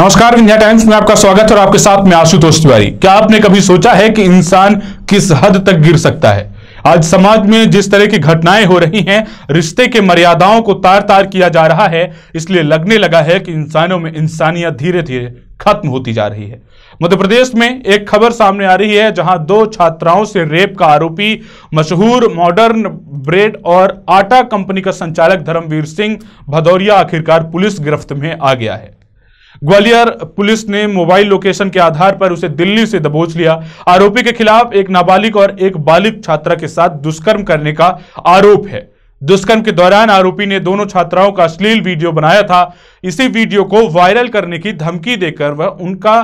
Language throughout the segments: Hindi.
नमस्कार इंडिया टाइम्स में आपका स्वागत है और आपके साथ में आशुतोष तिवारी क्या आपने कभी सोचा है कि इंसान किस हद तक गिर सकता है आज समाज में जिस तरह की घटनाएं हो रही हैं रिश्ते के मर्यादाओं को तार तार किया जा रहा है इसलिए लगने लगा है कि इंसानों में इंसानियत धीरे धीरे खत्म होती जा रही है मध्य प्रदेश में एक खबर सामने आ रही है जहां दो छात्राओं से रेप का आरोपी मशहूर मॉडर्न ब्रेड और आटा कंपनी का संचालक धर्मवीर सिंह भदौरिया आखिरकार पुलिस गिरफ्त में आ गया है ग्वालियर पुलिस ने मोबाइल लोकेशन के आधार पर उसे दिल्ली से दबोच लिया आरोपी के खिलाफ एक नाबालिग और एक बालिक छात्रा के साथ दुष्कर्म करने का आरोप है दुष्कर्म के दौरान आरोपी ने दोनों छात्राओं का अश्लील वीडियो बनाया था इसी वीडियो को वायरल करने की धमकी देकर वह उनका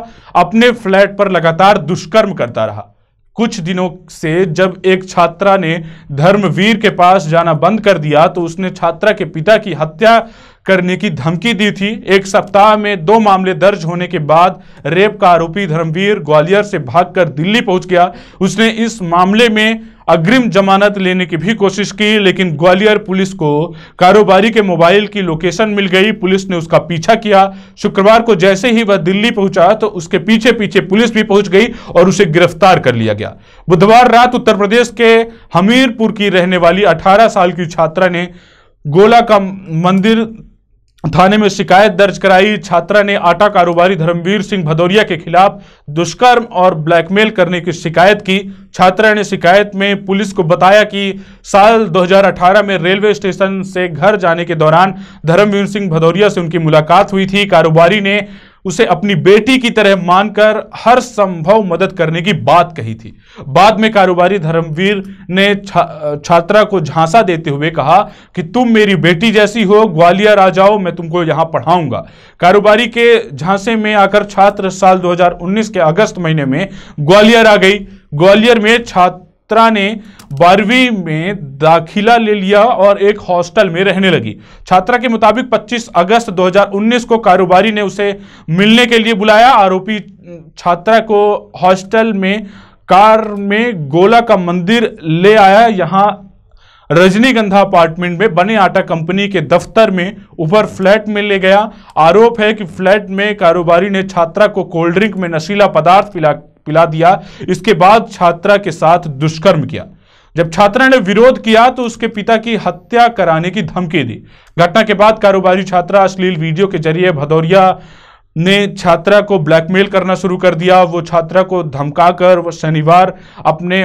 अपने फ्लैट पर लगातार दुष्कर्म करता रहा कुछ दिनों से जब एक छात्रा ने धर्मवीर के पास जाना बंद कर दिया तो उसने छात्रा के पिता की हत्या करने की धमकी दी थी एक सप्ताह में दो मामले दर्ज होने के बाद रेप का आरोपी धर्मवीर ग्वालियर से भागकर दिल्ली पहुंच गया उसने इस मामले में अग्रिम जमानत लेने की भी कोशिश की लेकिन ग्वालियर पुलिस को कारोबारी के मोबाइल की लोकेशन मिल गई पुलिस ने उसका पीछा किया शुक्रवार को जैसे ही वह दिल्ली पहुंचा तो उसके पीछे पीछे पुलिस भी पहुंच गई और उसे गिरफ्तार कर लिया गया बुधवार रात उत्तर प्रदेश के हमीरपुर की रहने वाली अठारह साल की छात्रा ने गोला का मंदिर थाने में शिकायत दर्ज कराई छात्रा ने आटा कारोबारी धर्मवीर सिंह भदौरिया के खिलाफ दुष्कर्म और ब्लैकमेल करने की शिकायत की छात्रा ने शिकायत में पुलिस को बताया कि साल 2018 में रेलवे स्टेशन से घर जाने के दौरान धर्मवीर सिंह भदौरिया से उनकी मुलाकात हुई थी कारोबारी ने उसे अपनी बेटी की तरह मानकर हर संभव मदद करने की बात कही थी बाद में कारोबारी धर्मवीर ने छात्रा छात्रा को झांसा देते हुए कहा कि तुम मेरी बेटी जैसी हो ग्वालियर आ जाओ मैं तुमको यहां पढ़ाऊंगा कारोबारी के झांसे में आकर छात्र साल 2019 के अगस्त महीने में ग्वालियर आ गई ग्वालियर में छात्र छात्रा ने बारहवीं में दाखिला ले लिया और एक हॉस्टल में रहने लगी छात्रा के मुताबिक 25 अगस्त 2019 को कारोबारी ने उसे मिलने के लिए बुलाया आरोपी छात्रा को हॉस्टल में कार में गोला का मंदिर ले आया यहां रजनीगंधा अपार्टमेंट में बने आटा कंपनी के दफ्तर में ऊपर फ्लैट में ले गया आरोप है कि फ्लैट में कारोबारी ने छात्रा को कोल्ड ड्रिंक में नशीला पदार्थ पिला पिला दिया इसके बाद छात्रा के साथ दुष्कर्म किया जब छात्रा ने विरोध किया तो उसके पिता की हत्या कराने की धमकी दी घटना के बाद कारोबारी छात्रा अश्लील वीडियो के जरिए भदौरिया ने छात्रा को ब्लैकमेल करना शुरू कर दिया वो छात्रा को धमकाकर वो शनिवार अपने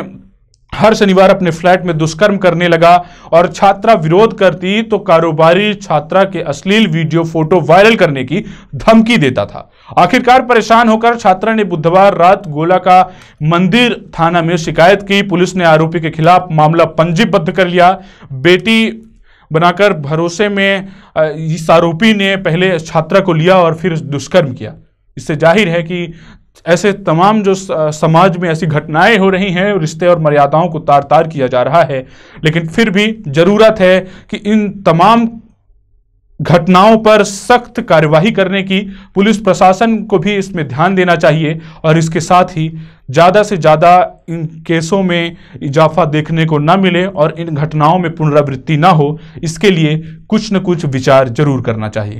हर शनिवार अपने फ्लैट में दुष्कर्म करने लगा और छात्रा विरोध करती तो कारोबारी छात्रा के अश्लील वीडियो फोटो वायरल करने की धमकी देता था आखिरकार परेशान होकर छात्रा ने बुधवार रात गोला का मंदिर थाना में शिकायत की पुलिस ने आरोपी के खिलाफ मामला पंजीबद्ध कर लिया बेटी बनाकर भरोसे में इस आरोपी ने पहले छात्रा को लिया और फिर दुष्कर्म किया इससे जाहिर है कि ऐसे तमाम जो समाज में ऐसी घटनाएं हो रही हैं रिश्ते और मर्यादाओं को तार तार किया जा रहा है लेकिन फिर भी ज़रूरत है कि इन तमाम घटनाओं पर सख्त कार्यवाही करने की पुलिस प्रशासन को भी इसमें ध्यान देना चाहिए और इसके साथ ही ज़्यादा से ज़्यादा इन केसों में इजाफा देखने को ना मिले और इन घटनाओं में पुनरावृत्ति ना हो इसके लिए कुछ न कुछ विचार जरूर करना चाहिए